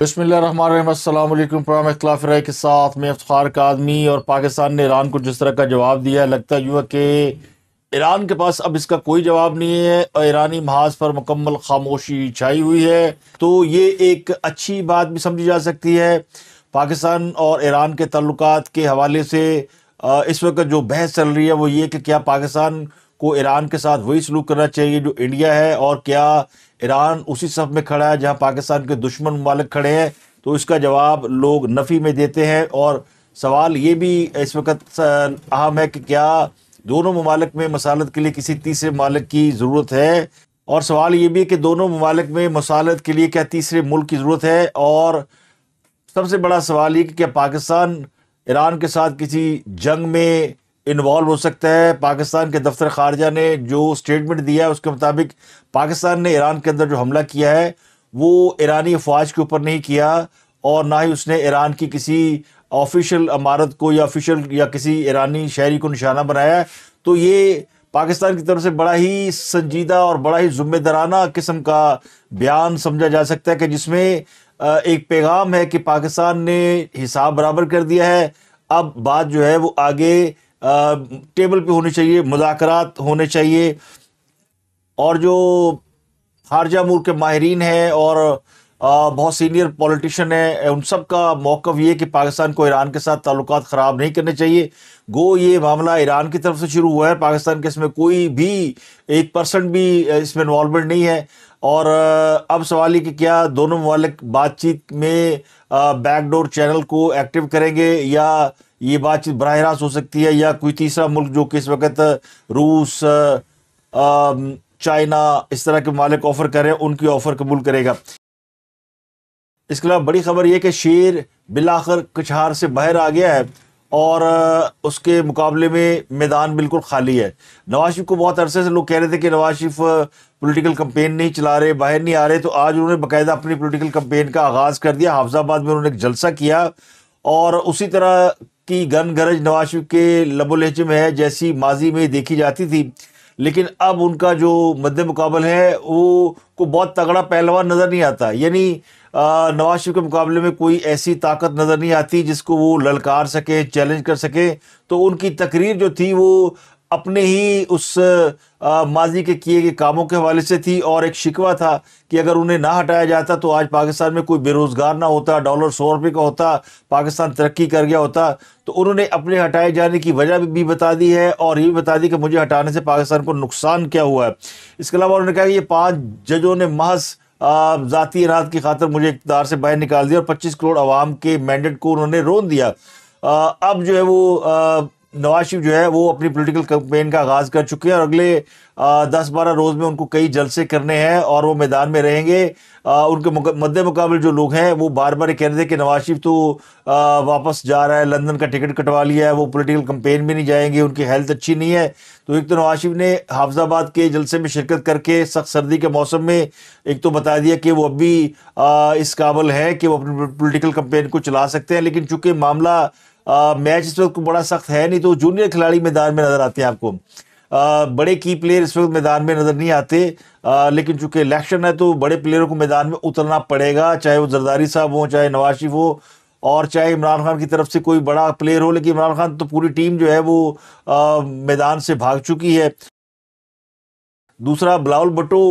बसमिलकुम programme इख्लाफ राय के साथ में अफ्तार का आदमी और पाकिस्तान ने ईरान को जिस तरह का जवाब दिया है लगता यूँ है कि ईरान के पास अब इसका कोई जवाब नहीं है और ईरानी महाज पर मुकम्मल खामोशी छाई हुई है तो ये एक अच्छी बात भी समझी जा सकती है पाकिस्तान और ईरान के तल्लक के हवाले से इस वक्त जो बहस चल रही है वो ये कि क्या पाकिस्तान को ईरान के साथ वही सलूक करना चाहिए जो इंडिया है और क्या ईरान उसी सफ में खड़ा है जहां पाकिस्तान के दुश्मन ममालिक खड़े हैं तो इसका जवाब लोग नफ़ी में देते हैं और सवाल ये भी इस वक्त अहम है कि क्या दोनों ममालिक में मसालत के लिए किसी तीसरे मालिक की ज़रूरत है और सवाल ये भी है कि दोनों ममालिक में मसालत के लिए क्या तीसरे मुल्क की ज़रूरत है और सबसे बड़ा सवाल ये कि क्या पाकिस्तान ईरान के साथ किसी जंग में इन्वॉल्व हो सकता है पाकिस्तान के दफ्तर खारजा ने जो स्टेटमेंट दिया है उसके मुताबिक पाकिस्तान ने ईरान के अंदर जो हमला किया है वो ईरानी अफवाज के ऊपर नहीं किया और ना ही उसने ईरान की किसी ऑफिशियल इमारत को या ऑफिशियल या किसी ईरानी शहरी को निशाना बनाया तो ये पाकिस्तान की तरफ से बड़ा ही संजीदा और बड़ा ही जुम्मेदाराना किस्म का बयान समझा जा सकता है कि जिसमें एक पैगाम है कि पाकिस्तान ने हिसाब बराबर कर दिया है अब बात जो है वो आगे टेबल पे होने चाहिए मुजाकरात होने चाहिए और जो खारजा मुल्क के माहरीन हैं और बहुत सीनियर पॉलिटिशन हैं उन सब का मौक़ ये कि पाकिस्तान को ईरान के साथ ताल्लुक ख़राब नहीं करने चाहिए गो ये मामला ईरान की तरफ से शुरू हुआ है पाकिस्तान के इसमें कोई भी एक परसेंट भी इसमें इन्वॉलमेंट नहीं है और अब सवाल ये कि क्या दोनों ममालिक बातचीत में बैकडोर चैनल को एक्टिव करेंगे या ये बातचीत बरह रास्त हो सकती है या कोई तीसरा मुल्क जो कि इस वक्त रूस चाइना इस तरह के मालिक ऑफ़र करें उनकी ऑफ़र कबूल करेगा इसके अलावा बड़ी खबर यह कि शेर बिलाखर कछार से बाहर आ गया है और उसके मुकाबले में मैदान बिल्कुल खाली है नवाज शरीफ को बहुत अरसे से लोग कह रहे थे कि नवाज शरीफ पोलिटिकल कम्पेन नहीं चला रहे बाहर नहीं आ रहे तो आज उन्होंने बाकायदा अपनी पोलिटिकल कम्पेन का आगाज़ कर दिया हाफजाबाद में उन्होंने एक जलसा किया और उसी तरह की गन गरज नवाज शरीफ के लबोलहजे में है जैसी माजी में देखी जाती थी लेकिन अब उनका जो मद्द मुकाबल है वो को बहुत तगड़ा पहलवान नज़र नहीं आता यानी नवाज शरीफ के मुकाबले में कोई ऐसी ताकत नज़र नहीं आती जिसको वो ललकार सके चैलेंज कर सके तो उनकी तकरीर जो थी वो अपने ही उस माजी के किए गए कामों के हवाले से थी और एक शिकवा था कि अगर उन्हें ना हटाया जाता तो आज पाकिस्तान में कोई बेरोज़गार ना होता डॉलर सौ रुपये का होता पाकिस्तान तरक्की कर गया होता तो उन्होंने अपने हटाए जाने की वजह भी बता दी है और ये भी बता दी कि मुझे हटाने से पाकिस्तान को नुकसान क्या हुआ है इसके अलावा उन्होंने कहा कि ये पाँच जजों ने महज ज़ाती राहत की खातर मुझे इकदार से बाहर निकाल दिया और पच्चीस करोड़ आवाम के मैंडेट को उन्होंने रोन दिया आ, अब जो है वो नवाज शरीफ जो है वो अपनी पॉलिटिकल कैंपेन का आगाज कर चुके हैं और अगले दस बारह रोज में उनको कई जलसे करने हैं और वो मैदान में रहेंगे आ, उनके मद्दे मुकाबले जो लोग हैं वो बार बार कह रहे थे कि नवाज शरीफ तो आ, वापस जा रहा है लंदन का टिकट कटवा लिया है वो पॉलिटिकल कैंपेन में नहीं जाएंगे उनकी हेल्थ अच्छी नहीं है तो एक तो नवाज शरीफ ने हाफजाबाद के जलसे में शिरकत करके सख्त सर्दी के मौसम में एक तो बता दिया कि वो अभी इस काबल है कि वो अपनी पोलिटिकल कम्पेन को चला सकते हैं लेकिन चूँकि मामला मैच इस वक्त बड़ा सख्त है नहीं तो जूनियर खिलाड़ी मैदान में नजर आते हैं आपको आ, बड़े की प्लेयर इस वक्त मैदान में नज़र नहीं आते आ, लेकिन चूंकि इलेक्शन है तो बड़े प्लेयरों को मैदान में उतरना पड़ेगा चाहे वो जरदारी साहब हों चाहे नवाज शरीफ हो और चाहे इमरान खान की तरफ से कोई बड़ा प्लेयर हो लेकिन इमरान खान तो पूरी टीम जो है वो मैदान से भाग चुकी है दूसरा बलाउल बटो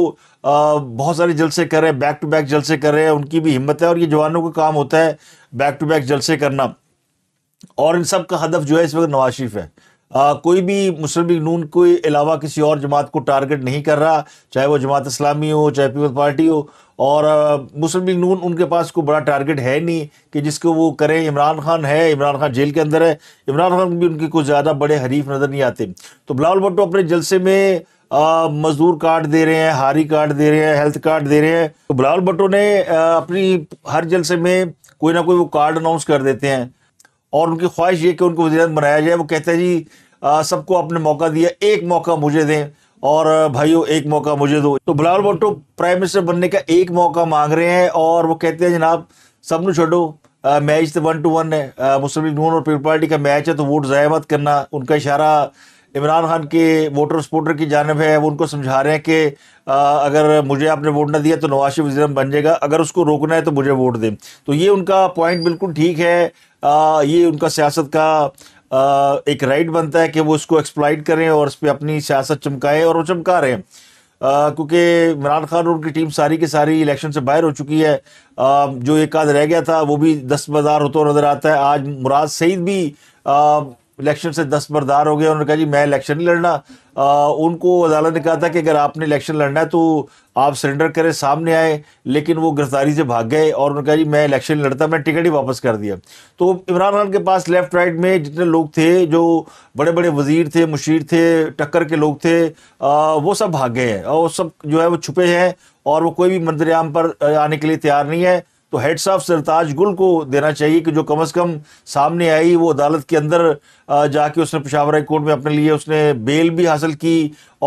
बहुत सारे जलसे कर रहे हैं बैक टू बैक जलसे कर रहे हैं उनकी भी हिम्मत है और ये जवानों का काम होता है बैक टू बैक जलसे करना और इन सब का हदफ जो है इस वक्त नवाज शरीफ है आ, कोई भी मुस्लिम लीग नून के अलावा किसी और जमात को टारगेट नहीं कर रहा चाहे वो जमात इस्लामी हो चाहे पीपल्स पार्टी हो और मुस्लिम लीग नून उनके पास कोई बड़ा टारगेट है नहीं कि जिसको वो करें इमरान खान है इमरान खान जेल के अंदर है इमरान खान भी उनके कुछ ज़्यादा बड़े हरीफ नज़र नहीं आते तो बिलावल भुट्टो अपने जलसे में मजदूर कार्ड दे रहे हैं हारी कार्ड दे रहे हैं हेल्थ कार्ड दे रहे हैं तो बिलावल भुट्टो ने आ, अपनी हर जलसे में कोई ना कोई वो कार्ड अनाउंस कर देते हैं और उनकी ख्वाहिश ये कि उनको वजी बनाया जाए वो कहते हैं जी सबको आपने मौका दिया एक मौका मुझे दें और भाइयों एक मौका मुझे दो तो बिलावल भुट्टो प्राइम मिनिस्टर बनने का एक मौका मांग रहे हैं और वो कहते हैं जनाब न छोड़ो मैच तो वन टू वन है मुस्लिम लीग नून और पीपल पार्टी का मैच है तो वोट ज़ाय मत करना उनका इशारा इमरान खान के वोटर सपोर्टर की जानब है वो उनको समझा रहे हैं कि अगर मुझे आपने वोट ना दिया तो नवाज शरीफ बन जाएगा अगर उसको रोकना है तो मुझे वोट दें तो ये उनका पॉइंट बिल्कुल ठीक है आ, ये उनका सियासत का आ, एक राइट बनता है कि वो इसको एक्सप्लाइट करें और इस पर अपनी सियासत चमकाएं और वो चमका रहे हैं क्योंकि इमरान खान और उनकी टीम सारी की सारी इलेक्शन से बाहर हो चुकी है आ, जो एक आध रह गया था वो भी दस बाजार होता नज़र आता है आज मुराद सईद भी इलेक्शन से दस बरदार हो गया उन्होंने कहा जी मैं इलेक्शन नहीं लड़ना आ, उनको अदालत ने कहा था कि अगर आपने इलेक्शन लड़ना है तो आप सरेंडर करें सामने आए लेकिन वो गिरफ्तारी से भाग गए और उन्होंने कहा जी मैं इलेक्शन लड़ता मैं टिकट ही वापस कर दिया तो इमरान खान के पास लेफ्ट राइट में जितने लोग थे जो बड़े बड़े वजीर थे मुशीर थे टक्कर के लोग थे आ, वो सब भाग गए हैं और सब जो है वो छुपे हैं और वो कोई भी मंदिर पर आने के लिए तैयार नहीं है तो हेड ऑफ सरताज गुल को देना चाहिए कि जो कम अज़ कम सामने आई वो अदालत के अंदर जाके उसने पेशावर कोर्ट में अपने लिए उसने बेल भी हासिल की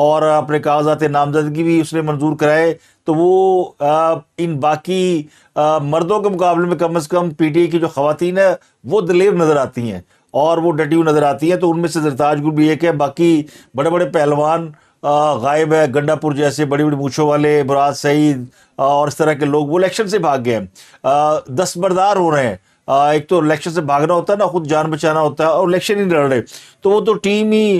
और अपने कागजात नामजदगी भी उसने मंजूर कराए तो वो इन बाकी मर्दों के मुकाबले में कम अज़ कम पी टी आई की जो खातन है वो दलेर नज़र आती हैं और वो डटी हुई नज़र आती हैं तो उनमें से सरताज गुल भी एक है बाकी बड़े बड़े पहलवान गायब है गंडापुर जैसे बड़ी बड़ी मूछों वाले बुराज सईद और इस तरह के लोग वो इलेक्शन से भाग गए हैं दस्तबरदार हो रहे हैं एक तो इलेक्शन से भागना होता है ना खुद जान बचाना होता है और इलेक्शन ही लड़ रहे तो वो तो टीम ही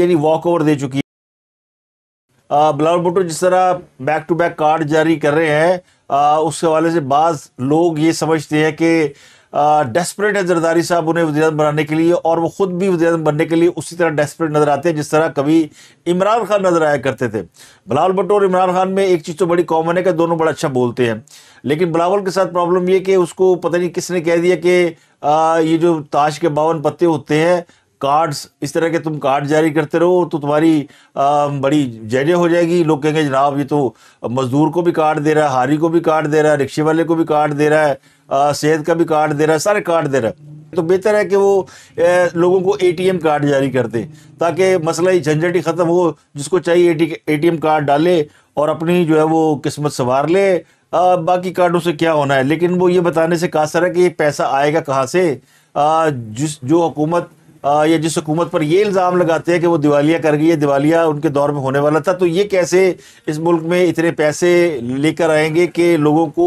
यानी वॉक ओवर दे चुकी है बिलावल भुट्टो जिस तरह बैक टू बैक कार्ड जारी कर रहे हैं उसके उस हवाले से बाज लोग ये समझते हैं कि डेस्परेट है जरदारी साहब उन्हें वजी बनाने के लिए और वो ख़ुद भी वजी बनने के लिए उसी तरह डेस्परेट नज़र आते हैं जिस तरह कभी इमरान खान नज़र आया करते थे बिलावल भट्टो और इमरान खान में एक चीज़ तो बड़ी कॉमन है कि दोनों बड़ा अच्छा बोलते हैं लेकिन बिलावल के साथ प्रॉब्लम ये कि उसको पता नहीं किसने कह दिया कि ये जो ताश के बावन पत्ते होते हैं कार्ड्स इस तरह के तुम कार्ड जारी करते रहो तो तुम्हारी आ, बड़ी जजह हो जाएगी लोग कहेंगे जनाब ये तो मज़दूर को भी कार्ड दे रहा है हारी को भी कार्ड दे रहा है रिक्शे वाले को भी कार्ड दे रहा है सेहत का भी कार्ड दे रहा है सारे कार्ड दे रहा है तो बेहतर है कि वो ए, लोगों को एटीएम कार्ड जारी कर दें ताकि मसला ही झंझट ही ख़त्म हो जिसको चाहिए ए टी कार्ड डाले और अपनी जो है वो किस्मत संवार ले आ, बाकी कार्डों से क्या होना है लेकिन वो ये बताने से कासर है कि ये पैसा आएगा कहाँ से आ, जिस जो हुकूमत या जिस हुकूमत पर ये इल्ज़ाम लगाते हैं कि वो दिवालिया कर गई है दिवालिया उनके दौर में होने वाला था तो ये कैसे इस मुल्क में इतने पैसे लेकर आएंगे कि लोगों को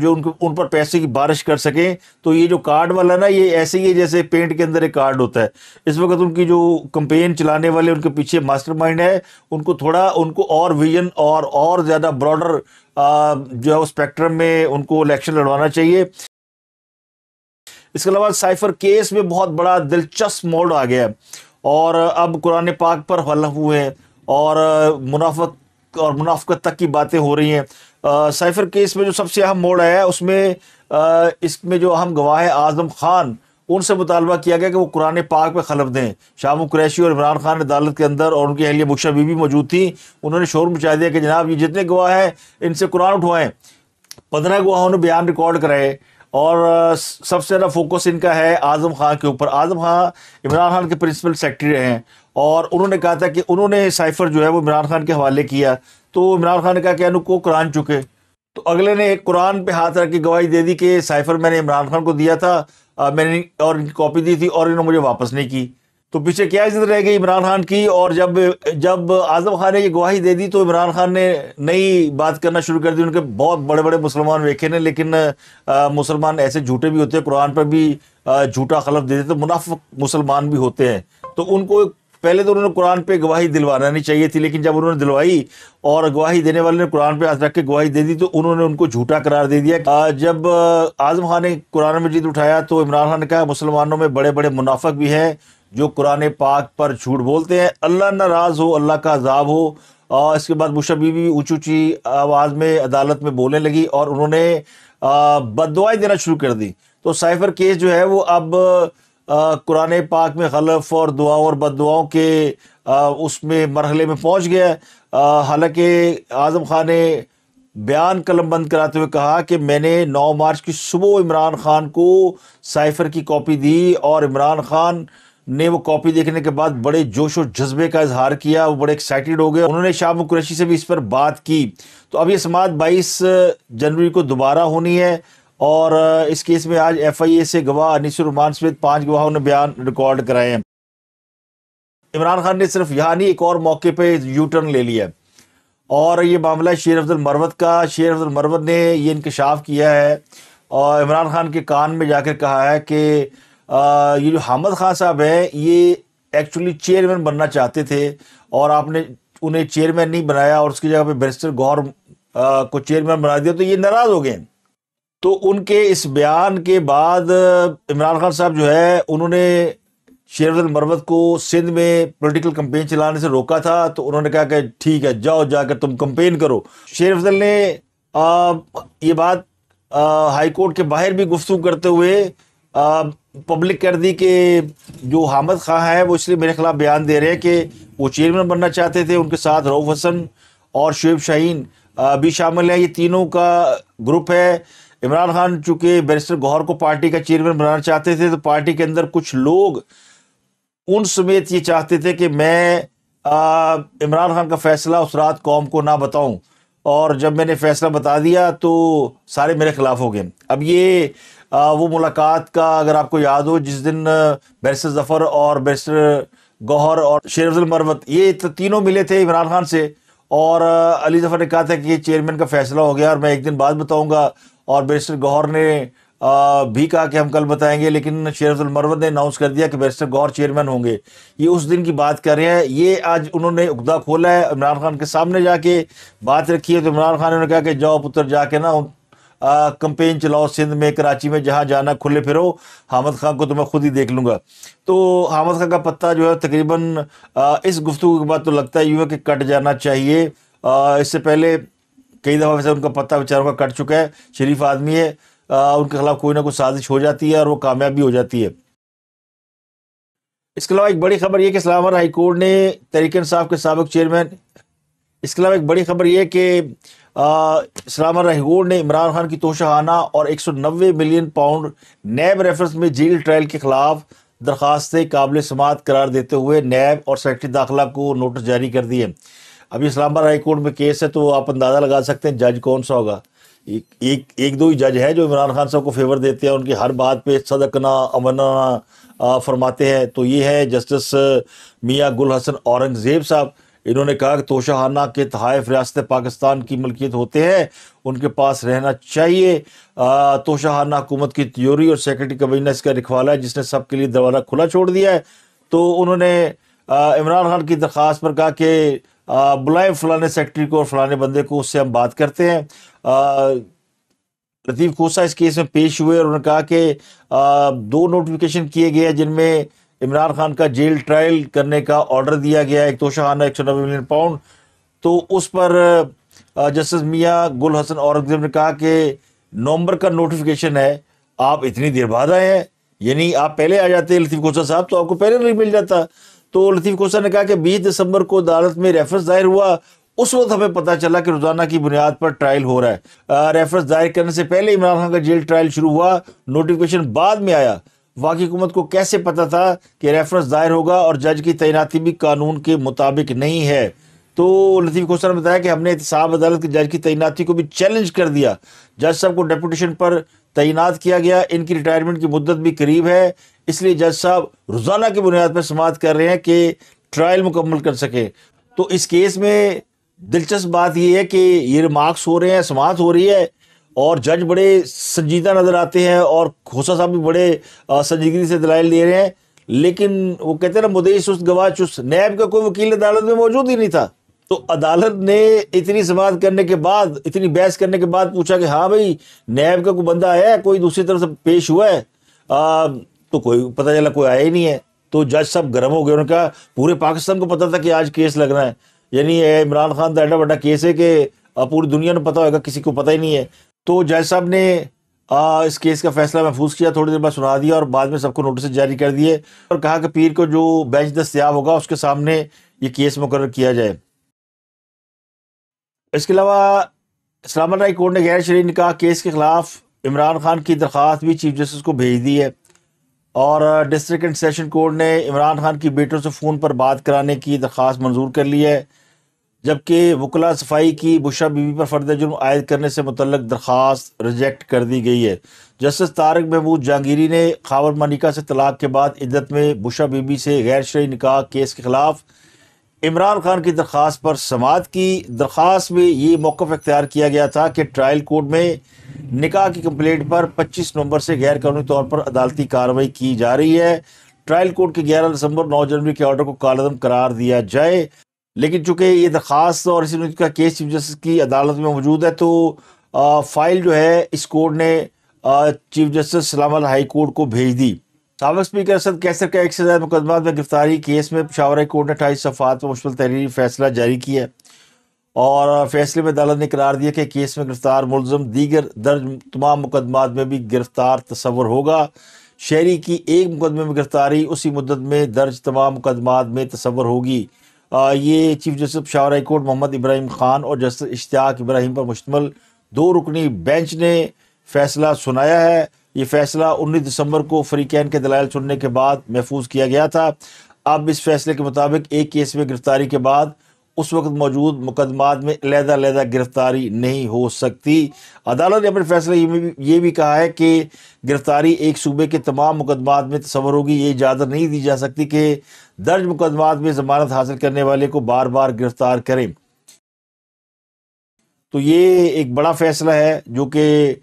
जो उनको उन पर पैसे की बारिश कर सकें तो ये जो कार्ड वाला ना ये ऐसे ही है जैसे पेंट के अंदर एक कार्ड होता है इस वक्त उनकी जो कंपेन चलाने वाले उनके पीछे मास्टरमाइंड है उनको थोड़ा उनको और विजन और और ज़्यादा ब्रॉडर जो है वो स्पेक्ट्रम में उनको इलेक्शन लड़वाना चाहिए इसके अलावा साइफर केस में बहुत बड़ा दिलचस्प मोड आ गया और अब कुरान पाक पर हल्फ हुए हैं और मुनाफत और मुनाफत तक की बातें हो रही हैं साइफर केस में जो सबसे अहम मोड़ आया है उसमें इसमें जो अहम गवाह है आजम खान उनसे मुतालबा किया गया कि वो कुरान पाक पर खलफ दें शाम कुरैशी और इमरान खान अदालत के अंदर और उनकी अहलिया बुक्शा बीबी मौजूद थी उन्होंने शोर मचा दिया कि जनाब ये जितने गवाह हैं इनसे कुरान उठवाएं पंद्रह गवाहों ने बयान रिकॉर्ड कराए और सबसे ज़्यादा फोकस इनका है आज़म खान के ऊपर आज़म खान इमरान खान के प्रिंसिपल सेक्रेटरी रहे हैं और उन्होंने कहा था कि उन्होंने साइफर जो है वो इमरान खान के हवाले किया तो इमरान खान ने कहा कि अनुको कुरान चुके तो अगले ने एक कुरान पे हाथ रख के गवाही दे दी कि साइफर मैंने इमरान खान को दिया था आ, मैंने और इनकी कॉपी दी थी और इन्होंने मुझे वापस नहीं की तो पीछे क्या इज्जत रह गई इमरान खान की और जब जब आजम खान ने ये गवाही दे दी तो इमरान खान ने नई बात करना शुरू कर दी उनके बहुत बड़े बड़े मुसलमान वेखे ने लेकिन मुसलमान ऐसे झूठे भी होते हैं कुरान पर भी झूठा खलफ देते तो मुनाफ मुसलमान भी होते हैं तो उनको पहले तो उन्होंने कुरान पे गवाही दिलवाना नहीं चाहिए थी लेकिन जब उन्होंने दिलवाई और गवाही देने वाले ने कुरान पे हाथ रख के गवाही दे दी तो उन्होंने उनको झूठा करार दे दिया जब आजम खान ने कुरान मजीद उठाया तो इमरान खान ने कहा मुसलमानों में बड़े बड़े मुनाफक भी हैं जो कुरान पाक पर झूठ बोलते हैं अल्लाह नाराज़ हो अल्लाह का अजाब हो और इसके बाद मुशा बीबी ऊँची ऊँची आवाज़ में अदालत में बोलने लगी और उन्होंने बदवाएँ देना शुरू कर दी तो साइफर केस जो है वो अब कुरान पाक में गलफ और दुआओं और दुआओं के उसमें मरहले में पहुँच गया हालांकि आज़म खान ने बयान कलम बंद कराते हुए कहा कि मैंने 9 मार्च की सुबह इमरान खान को साइफर की कॉपी दी और इमरान खान ने वो कॉपी देखने के बाद बड़े जोश और जज्बे का इजहार किया वो बड़े एक्साइटेड हो गए उन्होंने शाह कुरैशी से भी इस पर बात की तो अब ये समात 22 जनवरी को दोबारा होनी है और इस केस में आज एफआईए से गवाह अनिसुरमान समेत पांच गवाहों ने बयान रिकॉर्ड कराए हैं इमरान खान ने सिर्फ यहाँ नहीं एक और मौके पर यू टर्न ले लिया और ये मामला है शेर अफजल मरवत का शेर अफजल मरवत ने ये इंकशाफ किया है और इमरान खान के कान में जाकर कहा है कि ये जो हामद खान साहब हैं ये एक्चुअली चेयरमैन बनना चाहते थे और आपने उन्हें चेयरमैन नहीं बनाया और उसकी जगह पे बैरिस्टर गौर को चेयरमैन बना दिया तो ये नाराज़ हो गए तो उनके इस बयान के बाद इमरान खान साहब जो है उन्होंने शेर मरवत को सिंध में पॉलिटिकल कंपेन चलाने से रोका था तो उन्होंने कहा कि ठीक है जाओ जाकर तुम कंपेन करो शेर ने आ, ये बात हाईकोर्ट के बाहर भी गुफ्तु करते हुए पब्लिक कर दी कि जो हामद खां है वो इसलिए मेरे खिलाफ बयान दे रहे हैं कि वो चेयरमैन बनना चाहते थे उनके साथ रऊफ हसन और शुएब शाहीन भी शामिल हैं ये तीनों का ग्रुप है इमरान खान चूँकि बैरिस्टर गौहर को पार्टी का चेयरमैन बनाना चाहते थे तो पार्टी के अंदर कुछ लोग उन समेत ये चाहते थे कि मैं इमरान खान का फैसला उस रात कौम को ना बताऊं और जब मैंने फैसला बता दिया तो सारे मेरे खिलाफ हो गए अब ये वो मुलाकात का अगर आपको याद हो जिस दिन बैरिस्टर ज़फ़र और बैरिस्टर गौहर और शेर अफजल मरवत ये तो तीनों मिले थे इमरान खान से और अली जफ़र ने कहा था कि ये चेयरमैन का फैसला हो गया और मैं एक दिन बाद बताऊँगा और बैरिस्टर गौहर ने भी कहा कि हम कल बताएंगे लेकिन शेर अफजल मरवत ने अनाउंस कर दिया कि बैरिस्टर गौर चेयरमैन होंगे ये उस दिन की बात कर रहे हैं ये आज उन्होंने उगदा खोला है इमरान खान के सामने जाके बात रखी है तो इमरान खान ने कहा कि जाओ पुत्र जाके ना कंपेन चलाओ सिंध में कराची में जहाँ जाना खुले फिरो हामद खां को तो मैं खुद ही देख लूँगा तो हामद खां का पत्ता जो है तकरीबन इस गुफ्तु के बाद तो लगता ही है कि कट जाना चाहिए इससे पहले कई दफ़ा वैसे उनका पत्ता बेचारों का कट चुका है शरीफ आदमी है उनके खिलाफ कोई ना कोई साजिश हो जाती है और वो कामयाबी हो जाती है इसके अलावा एक बड़ी खबर यह कि इस्लामाबाद हाईकोर्ट ने तरीकन साहब के सबक चेयरमैन इसके अलावा एक बड़ी खबर यह कि सलामा रहगूर ने इमरान खान की तोशाहाना और 190 मिलियन पाउंड नैब रेफरेंस में जेल ट्रायल के खिलाफ दरख्वास्त काबिल समात करार देते हुए नैब और सेक्रटरी दाखिला को नोटिस जारी कर दिए अभी इस्लामाबाद हाई कोर्ट में केस है तो आप अंदाज़ा लगा सकते हैं जज कौन सा होगा एक एक एक दो ही जज है जो इमरान खान साहब को फेवर देते हैं उनकी हर बात पे सदकना अमरना फरमाते हैं तो ये है जस्टिस मियाँ गुल हसन औरंगज़ेब साहब इन्होंने कहा कि तोशाहाना के तहफ़ रियासत पाकिस्तान की मलकियत होते हैं उनके पास रहना चाहिए तोशाहाना हुकूमत की त्योरी और सेक्रेटरी कबीना इसका रखवाला है जिसने सब के लिए दरवाज़ा खुला छोड़ दिया है तो उन्होंने इमरान खान की दरख्वास्त पर कहा कि बुलाए फलाने सेक्रेटरी को और फलाने बंदे को उससे हम बात करते हैं लतीफ़ खोसा इस केस में पेश हुए और उन्होंने कहा कि दो नोटिफिकेशन किए गए हैं जिनमें इमरान खान का जेल ट्रायल करने का ऑर्डर दिया गया एक तोशाहाना एक सौ नब्बे मिलियन पाउंड तो उस पर जस्टिस मियाँ गुल हसन औरंगजेब ने कहा कि नवंबर का नोटिफिकेशन है आप इतनी देर बाद आए हैं यानी आप पहले आ जाते लतीफ़ खोसा साहब तो आपको पहले नहीं मिल जाता तो लतीफ़ खोसा ने कहा कि बीस दिसंबर को अदालत में रेफरेंस दायर हुआ उस वक्त हमें पता चला कि रोज़ाना की बुनियाद पर ट्रायल हो रहा है रेफरेंस दायर करने से पहले इमरान खान का जेल ट्रायल शुरू हुआ नोटिफिकेशन बाद में आया वाकई हुकूमत को कैसे पता था कि रेफरेंस दायर होगा और जज की तैनाती भी कानून के मुताबिक नहीं है तो लतीफ़ खोसा ने बताया कि हमने एहतसाब अदालत के जज की तैनाती को भी चैलेंज कर दिया जज साहब को डेपूटेशन पर तैनात किया गया इनकी रिटायरमेंट की मुद्दत भी करीब है इसलिए जज साहब रोज़ाना की बुनियाद पर समात कर रहे हैं कि ट्रायल मुकम्मल कर सकें तो इस केस में दिलचस्प बात यह है कि ये रिमार्क्स हो रहे हैं समात हो रही है और जज बड़े संजीदा नज़र आते हैं और खोसा साहब भी बड़े संजीदगी से दलाइल दे रहे हैं लेकिन वो कहते हैं ना मुदेश उस गवाह चुस्त नैब का कोई वकील अदालत में मौजूद ही नहीं था तो अदालत ने इतनी समात करने के बाद इतनी बहस करने के बाद पूछा कि हाँ भाई नैब का कोई बंदा आया है कोई दूसरी तरफ से पेश हुआ है आ, तो कोई पता चला कोई आया ही नहीं है तो जज साहब गर्म हो गए उन्होंने कहा पूरे पाकिस्तान को पता था कि आज केस लगना है यानी इमरान खान का एडा बड़ा केस है कि पूरी दुनिया ने पता होगा किसी को पता ही नहीं है तो जज साहब ने आ, इस केस का फैसला महफूज किया थोड़ी देर बाद सुना दिया और बाद में सबको नोटिस जारी कर दिए और कहा कि पीर को जो बेंच दस्तियाब होगा उसके सामने ये केस मुकर किया जाए इसके अलावा इस्लामाबाद कोर्ट ने गैर शरीन का केस के खिलाफ इमरान खान की दरख्वास्त भी चीफ जस्टिस को भेज दी है और डिस्ट्रिक्ट एंड सेशन कोर्ट ने इमरान खान की बेटों से फ़ोन पर बात कराने की दरख्वास्त मंजूर कर ली है जबकि वकला सफाई की बुशा बीबी पर फर्द जुर्म आयद करने से मुतल दरख्वास्त रिजेक्ट कर दी गई है जस्टिस तारक महमूद जहांगीरी ने खावर मनिका से तलाक के बाद इद्दत में बुशा बीबी से गैर शरी निकाह केस के खिलाफ इमरान खान की दरख्वास्त पर समात की दरख्वास्त में ये मौक़ अख्तियार किया गया था कि ट्रायल कोर्ट में निकाह की कंप्लेंट पर पच्चीस नवंबर से गैर कानूनी तौर पर अदालती कार्रवाई की जा रही है ट्रायल कोर्ट के ग्यारह दिसंबर नौ जनवरी के ऑर्डर को कालदम करार दिया जाए लेकिन चूंकि ये दरख्वास्त और इसी का केस चीफ जस्टिस की अदालत में मौजूद है तो आ, फाइल जो है इस कोर्ट ने आ, चीफ जस्टिस सलामत हाई कोर्ट को भेज दी सबक स्पीकर असद कैसर का एक से ज्यादा मुकदमा में गिरफ्तारी केस में पिशावर कोर्ट ने अठाईस सफात पर मुश्किल तहरीरी फैसला जारी किया है और फैसले में अदालत ने करार दिया कि केस में गिरफ्तार मुलम दीगर दर्ज तमाम मुकदमात में भी गिरफ्तार तस्वर होगा शहरी की एक मुकदमे में गिरफ्तारी उसी मुद्दत में दर्ज तमाम मुकदमात में तस्वर होगी ये चीफ जस्टिस शाह कोर्ट मोहम्मद इब्राहिम खान और जस्टिस इश्तियाक इब्राहिम पर मुश्तमल दो रुकनी बेंच ने फैसला सुनाया है ये फैसला 19 दिसंबर को फरीकैन के दलाल सुनने के बाद महफूज किया गया था अब इस फैसले के मुताबिक एक केस में गिरफ्तारी के बाद उस वक्त मौजूद मुकदमात में लहदा गिरफ्तारी नहीं हो सकती अदालत ने अपने फैसले में ये भी कहा है कि गिरफ्तारी एक सूबे के तमाम मुकदमात में तस्वर होगी ये इजाज़त नहीं दी जा सकती कि दर्ज मुकदमात में ज़मानत हासिल करने वाले को बार बार गिरफ्तार करें तो ये एक बड़ा फैसला है जो कि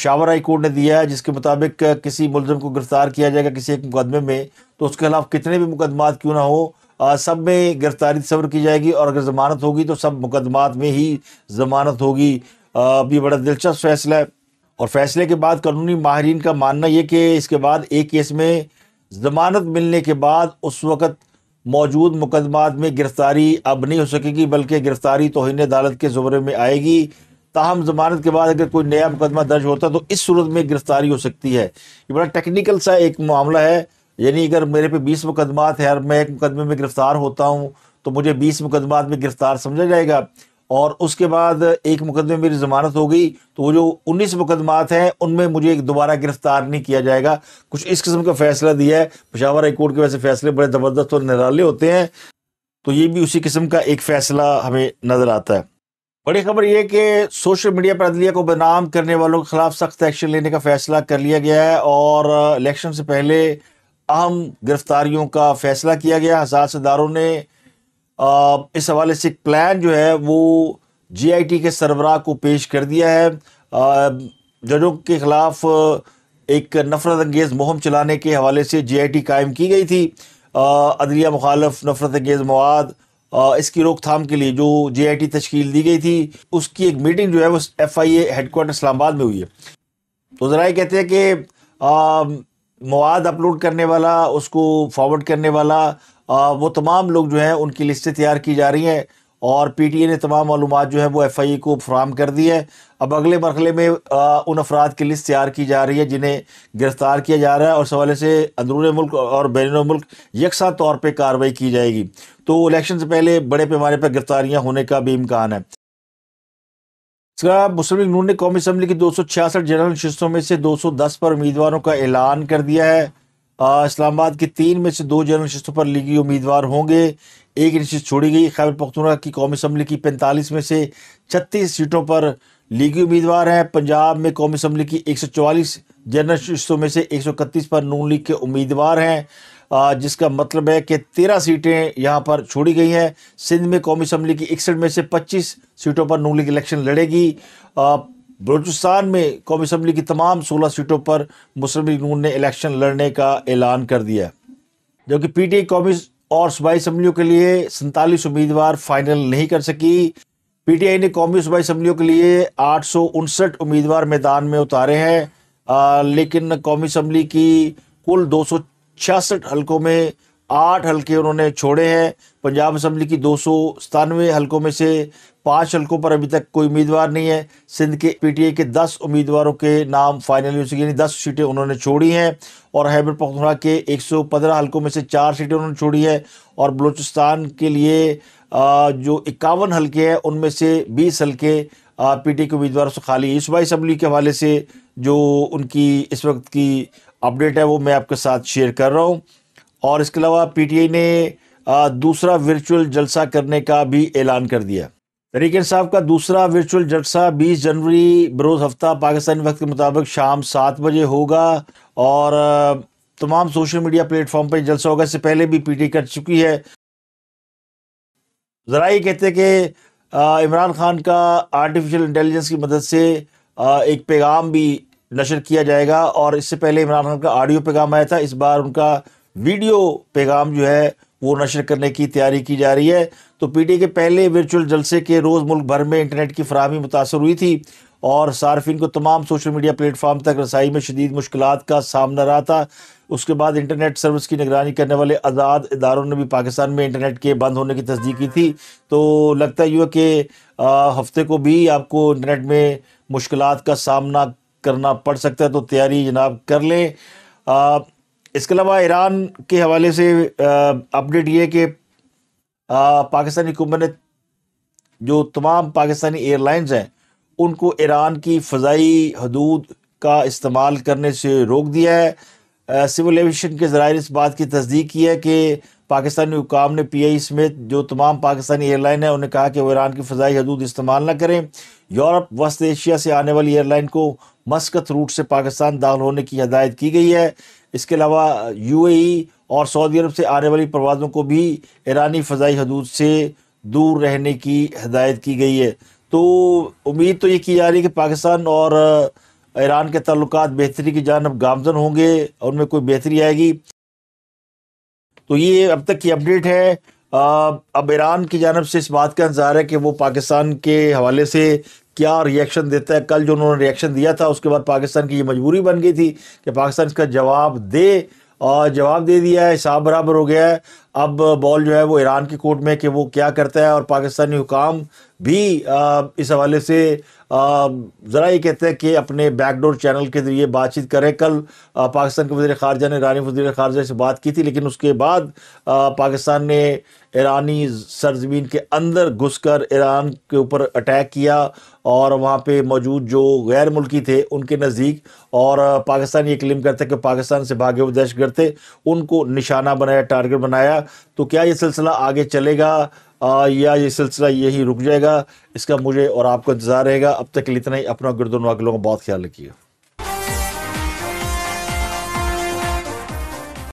शावर हाई कोर्ट ने दिया है जिसके मुताबिक किसी मुलजम को गिरफ्तार किया जाएगा किसी एक मुकदमे में तो उसके खिलाफ कितने भी मुकदमात क्यों ना हो आ, सब में गिरफ्तारी सब्र की जाएगी और अगर ज़मानत होगी तो सब मुकदमात में ही ज़मानत होगी अब ये बड़ा दिलचस्प फैसला है और फैसले के बाद कानूनी माहरीन का मानना यह कि इसके बाद एक केस में ज़मानत मिलने के बाद उस वक़्त मौजूद मुकदमात में गिरफ़्तारी अब नहीं हो सकेगी बल्कि गिरफ़्तारी तोहन अदालत के ज़ुमरे में आएगी ताहम ज़मानत के बाद अगर कोई नया मुकदमा दर्ज होता तो इस सूरत में गिरफ़्तारी हो सकती है ये बड़ा टेक्निकल सा एक मामला है यानी अगर मेरे पे बीस मुकदमात है और मैं एक मुकदमे में गिरफ्तार होता हूँ तो मुझे बीस मुकदमात में गिरफ्तार समझा जाएगा और उसके बाद एक मुकदमे में मेरी जमानत हो गई तो वो जो उन्नीस मुकदमात हैं उनमें मुझे दोबारा गिरफ्तार नहीं किया जाएगा कुछ इस किस्म का फैसला दिया है पेशावर हाई कोर्ट के वैसे फैसले बड़े ज़बरदस्त और निराले होते हैं तो ये भी उसी किस्म का एक फैसला हमें नज़र आता है बड़ी खबर यह कि सोशल मीडिया पर अदलिया को बदनाम करने वालों के खिलाफ सख्त एक्शन लेने का फैसला कर लिया गया है और इलेक्शन से पहले अहम गिरफ्तारियों का फैसला किया गया सदारों ने आ, इस हवाले से प्लान जो है वो जीआईटी के सरबराह को पेश कर दिया है जजों के ख़िलाफ़ एक नफरत अंगेज़ मुहम चलाने के हवाले से जीआईटी कायम की गई थी अदलिया मुखालफ नफरत अंगेज़ मवाद इसकी रोकथाम के लिए जो जे आई टी तश्कील दी गई थी उसकी एक मीटिंग जो है वो F I A headquarter Islamabad में हुई है तो ज़रा कहते हैं कि मवाद अपलोड करने वाला उसको फॉरवर्ड करने वाला आ, वो तमाम लोग जो हैं उनकी लिस्टें तैयार की जा रही हैं और पी टी ए ने तमाम मालूम जो है वो एफ़ आई ए को फ्राहम कर दी है अब अगले मरहले में आ, उन अफराद की लिस्ट तैयार की जा रही है जिन्हें गिरफ़्तार किया जा रहा है और हवाले से अंदरून मुल्क और बैरून मुल्क यकसा तौर पर कार्रवाई की जाएगी तो इलेक्शन से पहले बड़े पैमाने पर गिरफ्तारियाँ होने का भी इम्कान है इसका मुस्लिम लीग नून ने कौमी असम्बली की दो सौ छियासठ जनरल शिस्तों में से दो सौ दस पर उम्मीदवारों का ऐलान कर दिया है इस्लामाबाद की तीन में से दो जनरल नशस्तों पर लीगी उम्मीदवार होंगे एक नशिस्त छोड़ी गई खैबर पख्तूरा की कौमी असम्बली की पैंतालीस में से छत्तीस सीटों पर लीगी उम्मीदवार हैं पंजाब में कौमी असम्बली की एक सौ चौवालीस जनरल शिस्तों में से एक सौ इकतीस पर नून लीग के उम्मीदवार हैं जिसका मतलब है कि तेरह सीटें यहाँ पर छोड़ी गई हैं सिंध में कौमी असम्बली की इकसठ में से पच्चीस सीटों पर नू लीग इलेक्शन लड़ेगी बलूचिस्तान में कौमी असम्बली की तमाम सोलह सीटों पर मुस्लिम लीग नून ने इलेक्शन लड़ने का ऐलान कर दिया है जबकि पी टी कौमी और सूबाई असम्बलियों के लिए सैंतालीस उम्मीदवार फाइनल नहीं कर सकी पी टी आई ने कौमी सूबाई असम्बलियों के लिए आठ सौ उनसठ उम्मीदवार मैदान में उतारे हैं लेकिन कौमी असम्बली की कुल दो सौ छियासठ हलकों में आठ हलके उन्होंने छोड़े हैं पंजाब असम्बली की दो सौ सतानवे हलकों में से पाँच हलकों पर अभी तक कोई उम्मीदवार नहीं है सिंध के पीटीए के दस उम्मीदवारों के नाम फाइनल हो चुके यानी दस सीटें उन्होंने छोड़ी हैं और हैबर पखतुनखा के एक सौ पंद्रह हलकों में से चार सीटें उन्होंने छोड़ी है और बलूचिस्तान के लिए जो इक्यावन हलके हैं उनमें से बीस हलके ए के उम्मीदवारों से खाली सूबाई असम्बली के हवाले से जो उनकी इस वक्त की अपडेट है वो मैं आपके साथ शेयर कर रहा हूँ और इसके अलावा पीटीआई ने दूसरा वर्चुअल जलसा करने का भी ऐलान कर दिया तरीके साहब का दूसरा वर्चुअल जलसा 20 जनवरी बरोज़ हफ्ता पाकिस्तानी वक्त के मुताबिक शाम सात बजे होगा और तमाम सोशल मीडिया प्लेटफॉर्म पर जलसा होगा इससे पहले भी पीटी कर चुकी है ज़रा ये कहते कि इमरान खान का आर्टिफिशियल इंटेलिजेंस की मदद से एक पैगाम भी नशर किया जाएगा और इससे पहले इमरान खान का ऑडियो पैगाम आया था इस बार उनका वीडियो पैगाम जो है वो नशर करने की तैयारी की जा रही है तो पी के पहले वर्चुअल जलसे के रोज़ मुल्क भर में इंटरनेट की फरहमी मुतासर हुई थी और सार्फिन को तमाम सोशल मीडिया प्लेटफार्म तक रसाई में शदीद मुश्किल का सामना रहा था उसके बाद इंटरनेट सर्विस की निगरानी करने वाले आज़ाद इदारों ने भी पाकिस्तान में इंटरनेट के बंद होने की तस्दीक की थी तो लगता है कि हफ्ते को भी आपको इंटरनेट में मुश्किल का सामना करना पड़ सकता है तो तैयारी जनाब कर लें इसके अलावा ईरान के हवाले से अपडेट ये कि पाकिस्तानी हुकूमत ने जो तमाम पाकिस्तानी एयरलाइंस हैं उनको ईरान की फ़जाई हदूद का इस्तेमाल करने से रोक दिया है सिविल एविएशन के ज़रा इस बात की तस्दीक की है कि पाकिस्तानी हुकाम ने पी आई समेत जो तमाम पाकिस्तानी एयरलाइन है उन्हें कहा कि वो ईरान की फ़जाई हदूद इस्तेमाल न करें यूरोप वस्त एशिया से आने वाली एयरलाइन को मस्कत रूट से पाकिस्तान दाखिल होने की हदायत की गई है इसके अलावा यू ए और सऊदी अरब से आने वाली परवाज़ों को भी ईरानी फ़जाई हदूद से दूर रहने की हदायत की गई है तो उम्मीद तो ये की जा रही है कि पाकिस्तान और ईरान के तल्लक बेहतरी की जानब गामजन होंगे और उनमें कोई बेहतरी आएगी तो ये अब तक की अपडेट है अब ईरान की जानब से इस बात का इंतजार है कि वो पाकिस्तान के हवाले से क्या रिएक्शन देता है कल जो उन्होंने रिएक्शन दिया था उसके बाद पाकिस्तान की ये मजबूरी बन गई थी कि पाकिस्तान इसका जवाब दे और जवाब दे दिया है हिसाब बराबर हो गया है अब बॉल जो है वो ईरान की कोर्ट में कि वो क्या करता है और पाकिस्तानी हुकाम भी इस हवाले से ज़रा ये कहते हैं कि अपने बैकडोर चैनल के ज़रिए बातचीत करें कल पाकिस्तान के वजी खारजा ने ईरानी वजी खारजा से बात की थी लेकिन उसके बाद पाकिस्तान ने ईरानी सरजमीन के अंदर घुस कर ईरान के ऊपर अटैक किया और वहाँ पे मौजूद जो गैर मुल्की थे उनके नज़दीक और पाकिस्तान ये क्लेम करते कि पाकिस्तान से भागे हुए दहशतगर्द थे उनको निशाना बनाया टारगेट बनाया गया तो क्या ये सिलसिला आगे चलेगा आ, या ये सिलसिला यही रुक जाएगा इसका मुझे और आपको इंतजार रहेगा अब तक के लिए इतना ही अपना गुरदुन वाकलों का बहुत ख्याल रखिएगा